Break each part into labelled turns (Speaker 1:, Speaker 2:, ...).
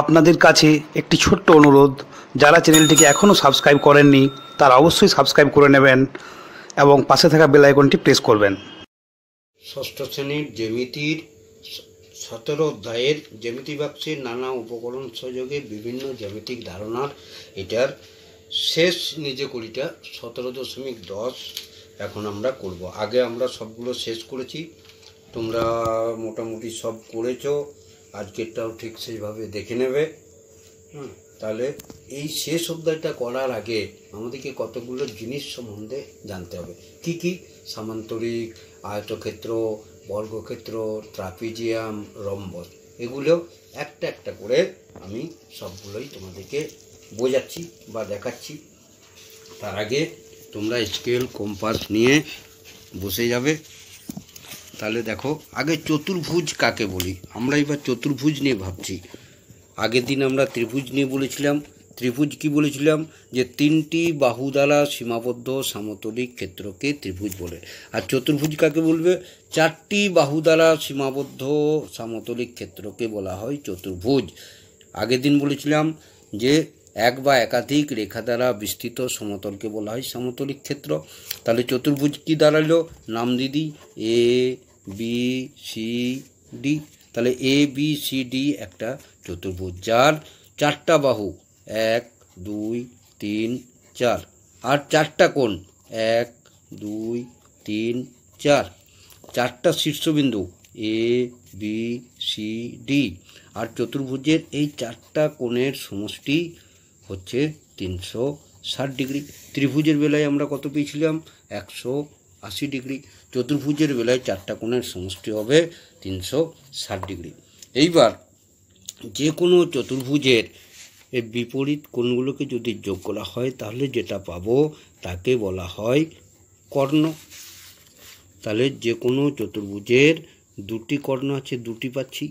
Speaker 1: আপনাদের কাছে একটি ছোট্ট অনুরোধ যারা চ্যানেলটিকে এখনও সাবস্ক্রাইব করেননি তারা অবশ্যই সাবস্ক্রাইব করে নেবেন এবং পাশে থাকা বেলাইকনটি প্রেস করবেন ষষ্ঠ শ্রেণীর জ্যামিতির সতেরো অধ্যায়ের জ্যামিতি বাক্সের নানা উপকরণ সহযোগে বিভিন্ন জ্যামিতিক ধারণার এটার শেষ নিজে করিটা সতেরো দশমিক দশ এখন আমরা করব আগে আমরা সবগুলো শেষ করেছি তোমরা মোটামুটি সব করেছো আজকেরটাও ঠিক সেইভাবে দেখে নেবে হুম তাহলে এই শেষ অধ্যায়টা করার আগে আমাদেরকে কতগুলো জিনিস সম্বন্ধে জানতে হবে কি কি সামান্তরিক আয়তক্ষেত্র বর্গক্ষেত্র ট্রাপিজিয়াম রম্বস এগুলো একটা একটা করে আমি সবগুলোই তোমাদেরকে বোঝাচ্ছি বা দেখাচ্ছি তার আগে তোমরা স্কেল কম্পাস নিয়ে বসে যাবে তাহলে দেখো আগে চতুর্ভুজ কাকে বলি আমরা এবার চতুর্ভুজ নিয়ে ভাবছি আগের দিন আমরা ত্রিভুজ নিয়ে বলেছিলাম ত্রিভুজ কি বলেছিলাম যে তিনটি বাহু দ্বারা সীমাবদ্ধ সামতলিক ক্ষেত্রকে ত্রিভুজ বলে আর চতুর্ভুজ কাকে বলবে চারটি বাহু দ্বারা সীমাবদ্ধ সামতলিক ক্ষেত্রকে বলা হয় চতুর্ভুজ আগের দিন বলেছিলাম যে এক বা একাধিক রেখা দ্বারা বিস্তৃত সমতলকে বলা হয় সমতলিক ক্ষেত্র তাহলে চতুর্ভুজ কি দাঁড়ালো নাম দিদি এ বি সি ডি তাহলে এ বি সি ডি একটা চতুর্ভুজ যার চারটা বাহু এক দুই তিন চার আর চারটা কোণ এক দুই তিন চার চারটা শীর্ষবিন্দু এ বি সি ডি আর চতুর্ভুজের এই চারটা কোণের সমষ্টি হচ্ছে তিনশো ষাট ডিগ্রি ত্রিভুজের বেলায় আমরা কত পেয়েছিলাম একশো আশি ডিগ্রি চতুর্ভুজের বেলায় চারটা কোণের সমষ্টি হবে তিনশো ষাট ডিগ্রি এইবার যে কোনো চতুর্ভুজের এর বিপরীত কোণগুলোকে যদি যোগ করা হয় তাহলে যেটা পাবো তাকে বলা হয় কর্ণ তাহলে যে কোনো চতুর্ভুজের দুটি কর্ণ আছে দুটি পাচ্ছি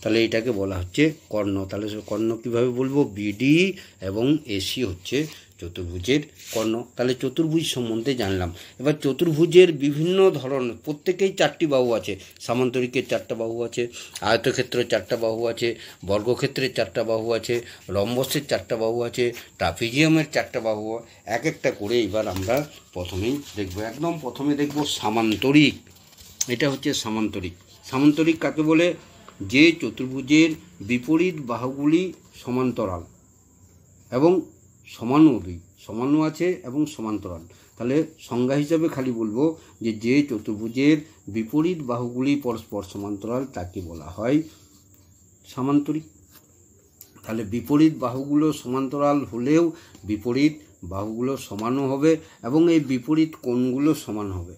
Speaker 1: তাহলে এটাকে বলা হচ্ছে কর্ণ তাহলে কর্ণ কিভাবে বলবো বিডি এবং এসি হচ্ছে চতুর্ভুজের কর্ণ তাহলে চতুর্ভুজ সম্বন্ধে জানলাম এবার চতুর্ভুজের বিভিন্ন ধরন প্রত্যেকেই চারটি বাহু আছে সামান্তরিকের চারটা বাহু আছে আয়তক্ষেত্রের চারটা বাহু আছে বর্গক্ষেত্রের চারটা বাহু আছে রম্বসের চারটা বাহু আছে ট্রাফিজিয়ামের চারটা বাহু এক একটা করে এবার আমরা প্রথমেই দেখবো একদম প্রথমে দেখবো সামান্তরিক এটা হচ্ছে সামান্তরিক সামান্তরিক কাকে বলে যে চতুর্ভুজের বিপরীত বাহুগুলি সমান্তরাল এবং সমানও দুই সমানও আছে এবং সমান্তরাল তাহলে সংজ্ঞা হিসাবে খালি বলবো যে যে চতুর্ভুজের বিপরীত বাহুগুলি পরস্পর সমান্তরাল তাকে বলা হয় সামান্তরিক তাহলে বিপরীত বাহুগুলো সমান্তরাল হলেও বিপরীত বাহুগুলো সমানও হবে এবং এই বিপরীত কোণগুলো সমান হবে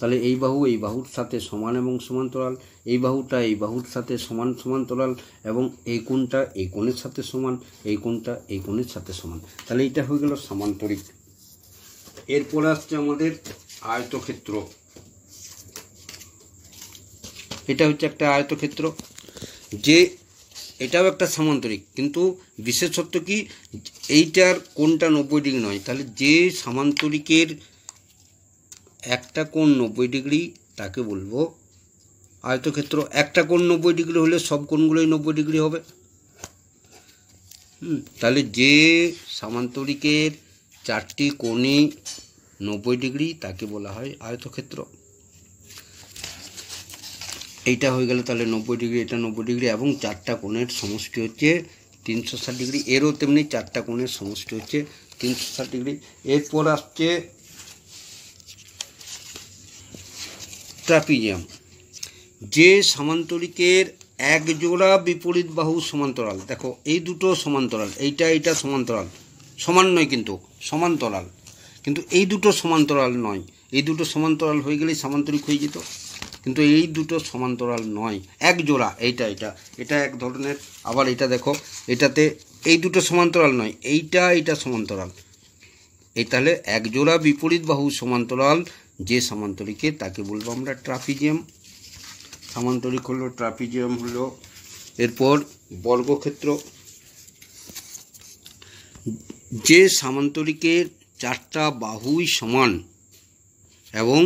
Speaker 1: তাহলে এই বাহু এই বাহুর সাথে সমান এবং সমান্তরাল এই বাহুটা এই বাহুর সাথে সমান সমান্তরাল এবং এই কোণটা এই কোণের সাথে সমান এই কোণটা এই কোণের সাথে সমান তাহলে এটা হয়ে গেল সামান্তরিক এরপর আসছে আমাদের আয়তক্ষেত্র এটা হচ্ছে একটা আয়তক্ষেত্র যে এটাও একটা সামান্তরিক কিন্তু বিশেষত্ব কি এইটার কোনটা নব্বই ডিগ্রি নয় তাহলে যে সামান্তরিকের একটা কোণ নব্বই ডিগ্রি তাকে বলবো আয়তক্ষেত্র একটা কোণ নব্বই ডিগ্রি হলে সব কোণগুলোই নব্বই ডিগ্রি হবে তাহলে যে সামান্তরিকের চারটি কোণে নব্বই ডিগ্রি তাকে বলা হয় আয়তক্ষেত্র এইটা হয়ে গেলে তাহলে নব্বই ডিগ্রি এটা নব্বই ডিগ্রি এবং চারটা কোণের সমষ্টি হচ্ছে তিনশো ষাট ডিগ্রি এরও তেমনি চারটা কোণের সমষ্টি হচ্ছে তিনশো ষাট ডিগ্রি এরপর আসছে ট্রাপিজিয়াম যে সমান্তরিকের এক জোড়া বিপরীত বাহু সমান্তরাল দেখো এই দুটো সমান্তরাল এইটা এইটা সমান্তরাল সমান নয় কিন্তু সমান্তরাল কিন্তু এই দুটো সমান্তরাল নয় এই দুটো সমান্তরাল হয়ে গেলেই সামান্তরিক হয়ে যেত কিন্তু এই দুটো সমান্তরাল নয় এক জোড়া এইটা এটা এটা এক ধরনের আবার এটা দেখো এটাতে এই দুটো সমান্তরাল নয় এইটা এটা সমান্তরাল এই তাহলে এক জোড়া বিপরীত বাহু সমান্তরাল যে সামান্তরিকের তাকে বলবো আমরা ট্রাফিজিয়াম সামান্তরিক হলো ট্রাফিজিয়াম হলো এরপর বর্গক্ষেত্র যে সামান্তরিকের চারটা বাহুই সমান এবং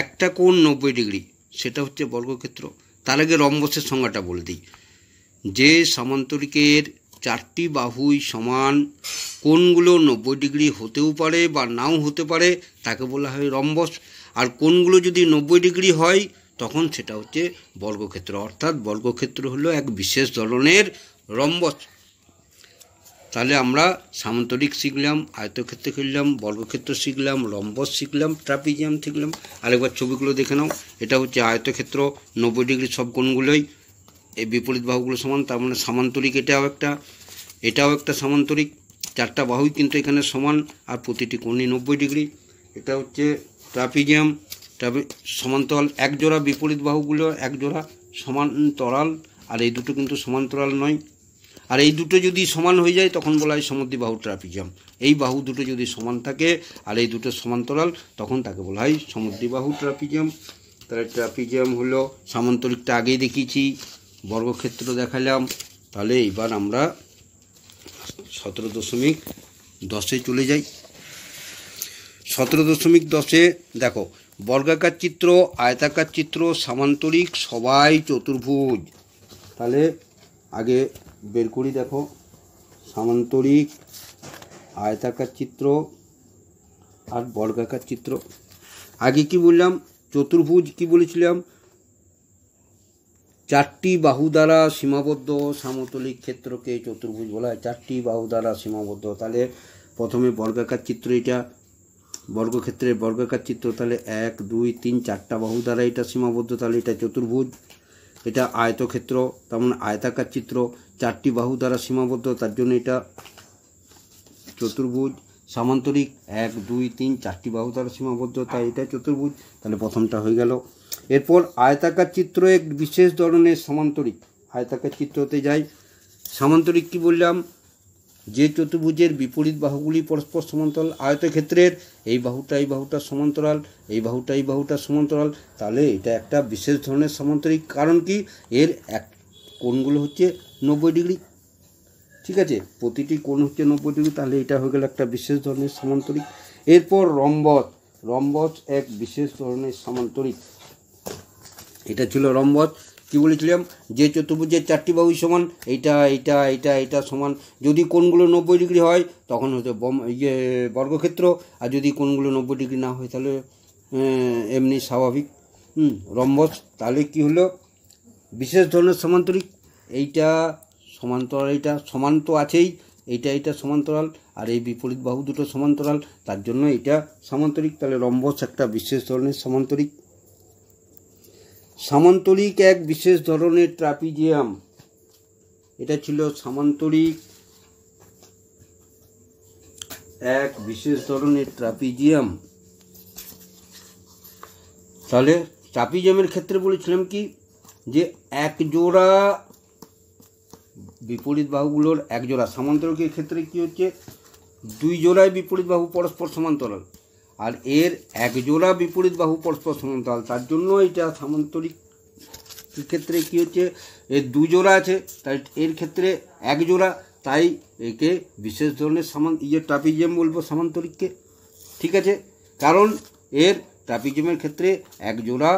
Speaker 1: একটা কোণ নব্বই ডিগ্রি সেটা হচ্ছে বর্গক্ষেত্র তার আগে রম্বসের সংজ্ঞাটা বলে দিই যে সামান্তরিকের চারটি বাহুই সমান কোনগুলো নব্বই ডিগ্রি হতেও পারে বা নাও হতে পারে তাকে বলা হয় রম্বস আর কোনগুলো যদি নব্বই ডিগ্রি হয় তখন সেটা হচ্ছে বর্গক্ষেত্র অর্থাৎ বর্গক্ষেত্র হলো এক বিশেষ ধরনের রম্বস তাহলে আমরা সামান্তরিক শিখলাম আয়তক্ষেত্র খেললাম বর্গক্ষেত্র শিখলাম রম্বস শিখলাম ট্রাপিজিয়াম শিখলাম আরেকবার ছবিগুলো দেখে নাও এটা হচ্ছে আয়তক্ষেত্র নব্বই ডিগ্রি সব কোনগুলোই এই বিপরীত বাহুগুলো সমান তার মানে সামান্তরিক এটাও একটা এটাও একটা সামান্তরিক চারটা বাহুই কিন্তু এখানে সমান আর প্রতিটি কোণে নব্বই ডিগ্রি এটা হচ্ছে ট্রাপিজিয়াম ট্রাপি সমান্তরাল এক জোড়া বিপরীত বাহুগুলো এক জোড়া সমান্তরাল আর এই দুটো কিন্তু সমান্তরাল নয় আর এই দুটো যদি সমান হয়ে যায় তখন বলা হয় সমুদ্রী বাহু ট্রাপিজিয়াম এই বাহু দুটো যদি সমান থাকে আর এই দুটো সমান্তরাল তখন তাকে বলা হয় সমুদ্রী বাহু ট্রাপিজিয়াম তাহলে ট্রাপিজিয়াম হলো সামান্তরিকটা আগেই দেখিয়েছি বর্গক্ষেত্র দেখালাম তাহলে এবার আমরা সতেরো দশমিক দশে চলে যাই সতেরো দশমিক দশে দেখো বর্গাকার চিত্র আয়তাকার চিত্র সামান্তরিক সবাই চতুর্ভুজ তাহলে আগে বের করি দেখো সামান্তরিক আয়তাকার চিত্র আর বর্গাকার চিত্র আগে কি বললাম চতুর্ভুজ কি বলেছিলাম চারটি বাহু দ্বারা সীমাবদ্ধ সামতলিক ক্ষেত্রকে চতুর্ভুজ বলা হয় চারটি বাহু দ্বারা সীমাবদ্ধ তাহলে প্রথমে বর্গাকার চিত্র এটা বর্গক্ষেত্রের বর্গাকার চিত্র তাহলে এক দুই তিন চারটা বাহু দ্বারা এটা সীমাবদ্ধ তাহলে এটা চতুর্ভুজ এটা আয়তক্ষেত্র তার মানে আয়তাকার চিত্র চারটি বাহু দ্বারা সীমাবদ্ধ তার জন্য এটা চতুর্ভুজ সামান্তরিক এক দুই তিন চারটি বাহু দ্বারা সীমাবদ্ধ তাই এটা চতুর্ভুজ তাহলে প্রথমটা হয়ে গেল এরপর আয়তাকার চিত্র এক বিশেষ ধরনের সামান্তরিক আয়তাকার চিত্রতে যাই সামান্তরিক কি বললাম যে চতুর্ভুজের বিপরীত বাহুগুলি পরস্পর সমান্তরাল আয়তক্ষেত্রের এই বাহুটা এই বাহুটা সমান্তরাল এই বাহুটা এই বাহুটা সমান্তরাল তাহলে এটা একটা বিশেষ ধরনের সামান্তরিক কারণ কি এর এক কোণগুলো হচ্ছে নব্বই ডিগ্রি ঠিক আছে প্রতিটি কোণ হচ্ছে নব্বই ডিগ্রি তাহলে এটা হয়ে গেল একটা বিশেষ ধরনের সামান্তরিক এরপর রম্বস রম্বস এক বিশেষ ধরনের সামান্তরিক এটা ছিল রম্বত কি বলেছিলাম যে চতুর্ভুজের চারটি বাহু সমান এইটা এইটা এইটা এইটা সমান যদি কোনগুলো নব্বই ডিগ্রি হয় তখন হচ্ছে বম ইয়ে বর্গক্ষেত্র আর যদি কোনগুলো নব্বই ডিগ্রি না হয় তাহলে এমনি স্বাভাবিক হুম রম্বস তাহলে কী হলো বিশেষ ধরনের সমান্তরিক এইটা সমান্তরাল এইটা সমান তো আছেই এইটা এইটা সমান্তরাল আর এই বিপরীত বাহু দুটো সমান্তরাল তার জন্য এটা সামান্তরিক তাহলে রম্বস একটা বিশেষ ধরনের সমান্তরিক সামান্তরিক এক বিশেষ ধরনের ট্রাপিজিয়াম এটা ছিল সামান্তরিক এক বিশেষ ধরনের ট্রাপিজিয়াম তাহলে ট্রাপিজিয়ামের ক্ষেত্রে বলেছিলাম কি যে এক জোড়া বিপরীত বাহুগুলোর এক জোড়া সামান্তরিকের ক্ষেত্রে কি হচ্ছে দুই জোড়ায় বিপরীত বাহু পরস্পর সমান্তরাল আর এর এক জোড়া বিপরীত বাহু পরস্পর সমান্তরাল তার জন্য এটা সামান্তরিক ক্ষেত্রে কী হচ্ছে এর দুজোড়া আছে তাই এর ক্ষেত্রে এক জোড়া তাই একে বিশেষ ধরনের সামান ইয়ে ট্রাপিজিয়াম বলবো সামান্তরিককে ঠিক আছে কারণ এর ট্রাপিজিয়ামের ক্ষেত্রে এক জোড়া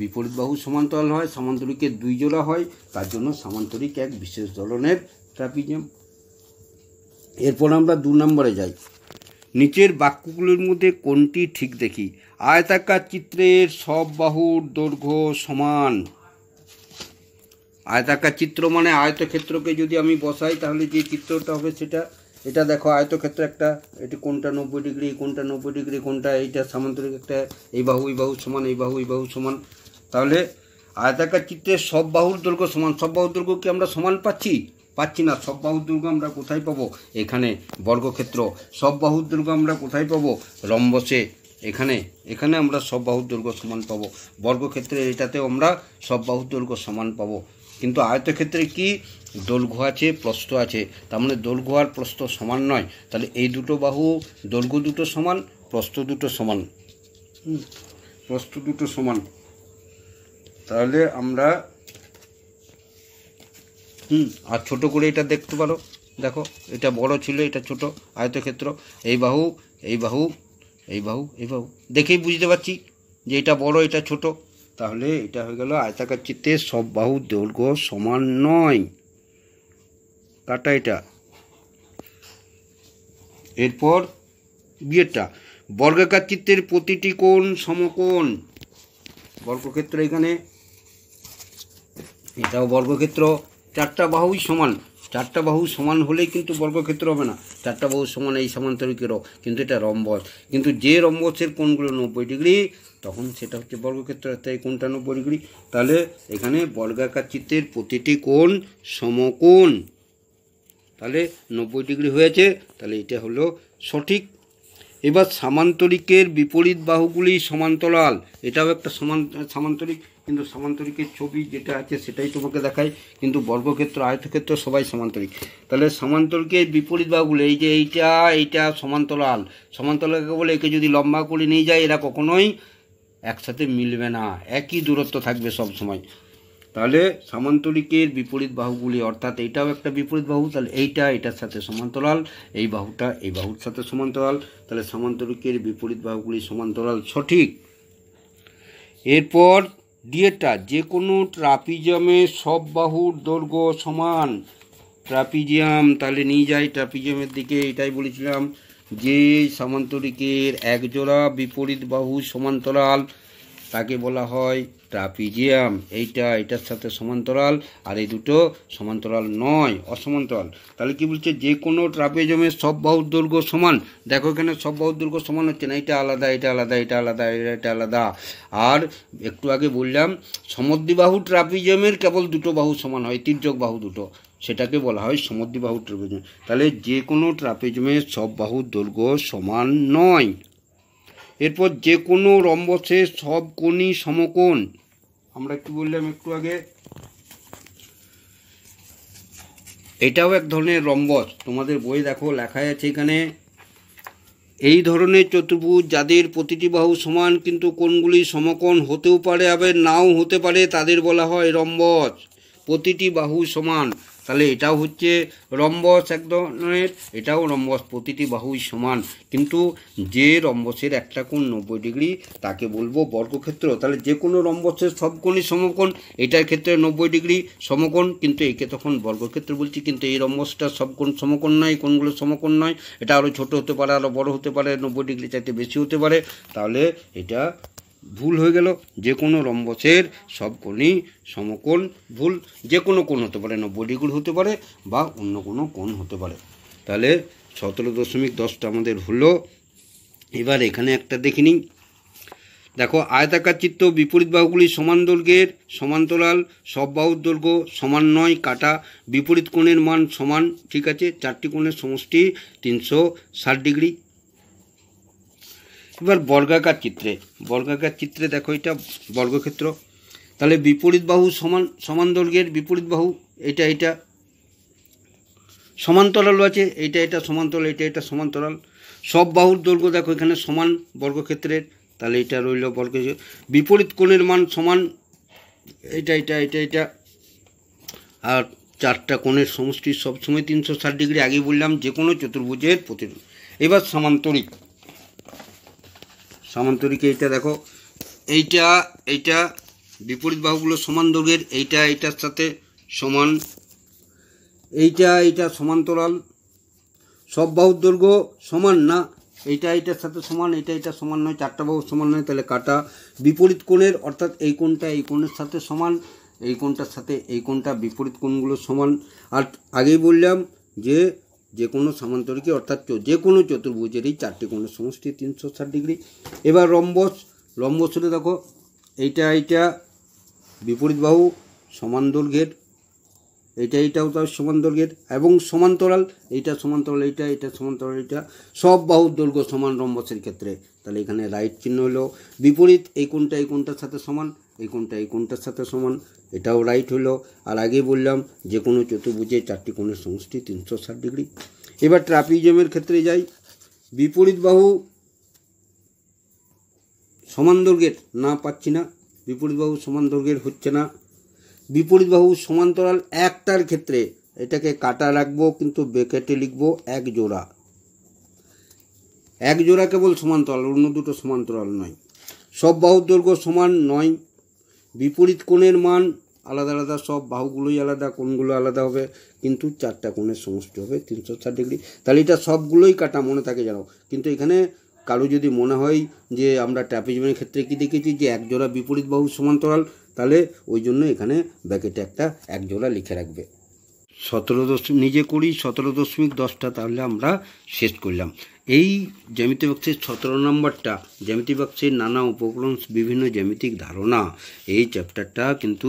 Speaker 1: বিপরীত বাহু সমান্তরাল হয় সামান্তরিকের দুই জোড়া হয় তার জন্য সামান্তরিক এক বিশেষ ধরনের ট্রাপিজিয়াম এরপর আমরা দু নম্বরে যাই নিচের বাক্যগুলোর মধ্যে কোনটি ঠিক দেখি আয়তাকার চিত্রের সব বাহুর দৈর্ঘ্য সমান আয়তাকার চিত্র মানে আয়তক্ষেত্রকে যদি আমি বসাই তাহলে যে চিত্রটা হবে সেটা এটা দেখো আয়তক্ষেত্র একটা এটি কোনটা নব্বই ডিগ্রি কোনটা নব্বই ডিগ্রি কোনটা এইটা সামান্তরিক একটা এই বাহু এই বাহু সমান এই বাহু এই বাহু সমান তাহলে আয়তাকার চিত্রের সব বাহুর দৈর্ঘ্য সমান সব বাহুর দৈর্ঘ্য কি আমরা সমান পাচ্ছি পাচ্ছি না সব বাহুর দুর্গ আমরা কোথায় পাবো এখানে বর্গক্ষেত্র সব বাহুর দুর্গ আমরা কোথায় পাবো রম্বসে এখানে এখানে আমরা সব বাহুর দুর্গ সমান পাবো বর্গক্ষেত্রে এটাতেও আমরা সব বাহুর দুর্গ সমান পাবো কিন্তু আয়তক্ষেত্রে কি দৈর্ঘ্য আছে প্রস্থ আছে তার মানে দৈর্ঘ্য আর প্রস্থ সমান নয় তাহলে এই দুটো বাহু দৈর্ঘ্য দুটো সমান প্রস্থ দুটো সমান প্রস্থ দুটো সমান তাহলে আমরা হুম আর ছোট করে এটা দেখতে পারো দেখো এটা বড় ছিল এটা ছোট আয়তক্ষেত্র এই বাহু এই বাহু এই বাহু এই বাহু দেখেই বুঝতে পারছি যে এটা বড় এটা ছোট তাহলে এটা হয়ে গেল আয়তাকার চিত্রে সব বাহু দৈর্ঘ্য সমান নয় কাটা এটা এরপর বিয়েটা বর্গাকার চিত্রের প্রতিটি কোণ সমকোণ বর্গক্ষেত্র এখানে এটাও বর্গক্ষেত্র চারটা বাহুই সমান চারটা বাহু সমান হলেই কিন্তু বর্গক্ষেত্র হবে না চারটা বাহু সমান এই সমান্তরিক কিন্তু এটা রম্বস কিন্তু যে রম্বসের কোণগুলো নব্বই ডিগ্রি তখন সেটা হচ্ছে বর্গক্ষেত্র তাই কোনটা নব্বই ডিগ্রি তাহলে এখানে বর্গাকার চিত্রের প্রতিটি কোণ সমকোণ তাহলে নব্বই ডিগ্রি হয়েছে তাহলে এটা হলো সঠিক এবার সামান্তরিকের বিপরীত বাহুগুলি সমান্তরাল এটাও একটা সমান সামান্তরিক কিন্তু সামান্তরিকের ছবি যেটা আছে সেটাই তোমাকে দেখায় কিন্তু বর্গক্ষেত্র আয়তক্ষেত্র সবাই সমান্তরিক তাহলে সমান্তরিকের বিপরীত বাহুগুলো এই যে এইটা এইটা সমান্তরাল সমান্তরালকে বলে একে যদি লম্বা করে নিয়ে যায় এরা কখনোই একসাথে মিলবে না একই দূরত্ব থাকবে সব সময় তাহলে সামান্তরিকের বিপরীত বাহুগুলি অর্থাৎ এইটাও একটা বিপরীত বাহু তাহলে এইটা এটার সাথে সমান্তরাল এই বাহুটা এই বাহুর সাথে সমান্তরাল তাহলে সামান্তরিকের বিপরীত বাহুগুলি সমান্তরাল সঠিক এরপর ডিয়েটা যে কোনো ট্রাপিজিয়ামের সব বাহুর দৈর্ঘ্য সমান ট্রাপিজিয়াম তাহলে নিয়ে যাই ট্রাপিজিয়ামের দিকে এটাই বলেছিলাম যে সামান্তরিকের একজোড়া বিপরীত বাহু সমান্তরাল তাকে বলা হয় ট্রাপিজিয়াম এইটা এটার সাথে সমান্তরাল আর এই দুটো সমান্তরাল নয় অসমান্তরাল তাহলে কি বলছে যে কোনো ট্রাপেজমের সব বাহুর দৈর্ঘ্য সমান দেখো এখানে সব বাহুর দৈর্ঘ্য সমান হচ্ছে না এটা আলাদা এটা আলাদা এটা আলাদা এটা আলাদা আর একটু আগে বললাম সমদ্বিবাহু ট্রাপিজমের কেবল দুটো বাহু সমান হয় তির্যক বাহু দুটো সেটাকে বলা হয় সমদ্বিবাহু ট্রাপিজম তাহলে যে কোনো ট্রাপিজমের সব বাহুর দৈর্ঘ্য সমান নয় এরপর যে কোনো রম্বসের সব কোণই সমকোণ আমরা কি বললাম একটু আগে এটাও এক ধরনের রম্বস তোমাদের বই দেখো লেখা আছে এখানে এই ধরনের চতুর্ভুজ যাদের প্রতিটি বাহু সমান কিন্তু কোনগুলি সমকোণ হতেও পারে আবার নাও হতে পারে তাদের বলা হয় রম্বস প্রতিটি বাহু সমান তাহলে এটাও হচ্ছে রম্বস এক ধরনের এটাও রম্বস প্রতিটি বাহুই সমান কিন্তু যে রম্বসের একটা কোণ নব্বই ডিগ্রি তাকে বলবো বর্গক্ষেত্র তাহলে যে কোনো রম্বসের সবকোণই সমকোণ এটার ক্ষেত্রে নব্বই ডিগ্রি সমকোণ কিন্তু একে তখন বর্গক্ষেত্র বলছি কিন্তু এই রম্বসটা সবকোণ সমকোণ নয় কোণগুলো সমকোণ নয় এটা আরও ছোট হতে পারে আরও বড় হতে পারে নব্বই ডিগ্রি চাইতে বেশি হতে পারে তাহলে এটা ভুল হয়ে গেল যে কোনো রম্বসের সব কোণই সমকোণ ভুল যে কোনো কোণ হতে পারে না বডিগুড হতে পারে বা অন্য কোনো কোণ হতে পারে তাহলে সতেরো দশমিক দশটা আমাদের হলো এবার এখানে একটা দেখে নিই দেখো আয়তাকার চিত্র বিপরীত বাহুগুলি সমান দৈর্ঘ্যের সমান্তরাল সব বাহুর দৈর্ঘ্য সমান নয় কাটা বিপরীত কোণের মান সমান ঠিক আছে চারটি কোণের সমষ্টি তিনশো ষাট ডিগ্রি এবার বর্গাকার চিত্রে বর্গাকার চিত্রে দেখো এটা বর্গক্ষেত্র তাহলে বিপরীত বাহু সমান সমান দৈর্ঘ্যের বিপরীত বাহু এটা এটা সমান্তরাল আছে এটা এটা সমান্তরাল এটা এটা সমান্তরাল সব বাহুর দৈর্ঘ্য দেখো এখানে সমান বর্গক্ষেত্রের তাহলে এটা রইল বর্গ বিপরীত কোণের মান সমান এটা এটা এটা এটা আর চারটা কোণের সমষ্টি সবসময় তিনশো ষাট ডিগ্রি আগে বললাম যে কোনো চতুর্ভুজের প্রতিরূপ এবার সমান্তরিক সামান্তরিক এইটা দেখো এইটা এইটা বিপরীত বাহুগুলো সমান দৈর্ঘ্যের এইটা এইটার সাথে সমান এইটা এইটা সমান্তরাল সব বাহুর দৈর্ঘ্য সমান না এইটা এইটার সাথে সমান এটা এটা সমান নয় চারটা বাহু সমান নয় তাহলে কাটা বিপরীত কোণের অর্থাৎ এই কোণটা এই কোণের সাথে সমান এই কোণটার সাথে এই কোণটা বিপরীত কোণগুলো সমান আর আগেই বললাম যে যে কোনো সামান্তরিকী অর্থাৎ যে কোনো চতুর্ভুজেরই চারটি কোনো সমষ্টি তিনশো ষাট ডিগ্রি এবার রম্বস রম্বস হলে দেখো এইটা এইটা বিপরীত বাহু সমান দৈর্ঘ্যের এটা এইটাও তার সমান দৈর্ঘ্যের এবং সমান্তরাল এইটা সমান্তরাল এইটা এটা সমান্তরাল এইটা সব বাহুর দৈর্ঘ্য সমান রম্বসের ক্ষেত্রে তাহলে এখানে রাইট চিহ্ন হলো বিপরীত এই কোনটা এই কোনটার সাথে সমান এই কোনটা এই কোনটার সাথে সমান এটাও রাইট হলো আর আগে বললাম যে কোনো চতুর্ভুজে চারটি কোণের সমষ্টি তিনশো ষাট ডিগ্রি এবার ট্রাপিজমের ক্ষেত্রে যাই বিপরীত বাহু সমান দৈর্ঘ্যের না পাচ্ছি না বিপরীত বাহু সমান দৈর্ঘ্যের হচ্ছে না বিপরীত বাহু সমান্তরাল একটার ক্ষেত্রে এটাকে কাটা রাখবো কিন্তু বেকেটে লিখবো এক জোড়া এক জোড়া কেবল সমান্তরাল অন্য দুটো সমান্তরাল নয় সব বাহুর দৈর্ঘ্য সমান নয় বিপরীত কোণের মান আলাদা আলাদা সব বাহুগুলোই আলাদা কোণগুলো আলাদা হবে কিন্তু চারটা কোণের সমষ্টি হবে তিনশো ষাট ডিগ্রি তাহলে এটা সবগুলোই কাটা মনে থাকে জানো কিন্তু এখানে কারো যদি মনে হয় যে আমরা ট্র্যাপিজমের ক্ষেত্রে কি দেখেছি যে একজোড়া বিপরীত বাহু সমান্তরাল তাহলে ওই জন্য এখানে ব্যাকেটে একটা একজোড়া লিখে রাখবে সতেরো দশমিক নিজে করি সতেরো দশমিক দশটা তাহলে আমরা শেষ করলাম এই জ্যামিতি বাক্সের সতেরো নম্বরটা জ্যামিতি বাক্সের নানা উপকরণ বিভিন্ন জ্যামিতিক ধারণা এই চ্যাপ্টারটা কিন্তু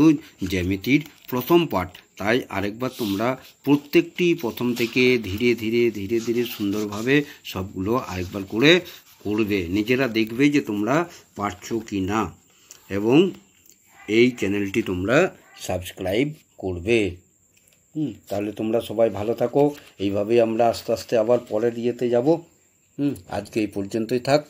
Speaker 1: জ্যামিতির প্রথম পাঠ তাই আরেকবার তোমরা প্রত্যেকটি প্রথম থেকে ধীরে ধীরে ধীরে ধীরে সুন্দরভাবে সবগুলো আরেকবার করে করবে নিজেরা দেখবে যে তোমরা পারছো কি না এবং এই চ্যানেলটি তোমরা সাবস্ক্রাইব করবে হুম তাহলে তোমরা সবাই ভালো থাকো এইভাবেই আমরা আস্তে আস্তে আবার পরের ইয়েতে যাব আজকে এই পর্যন্তই থাক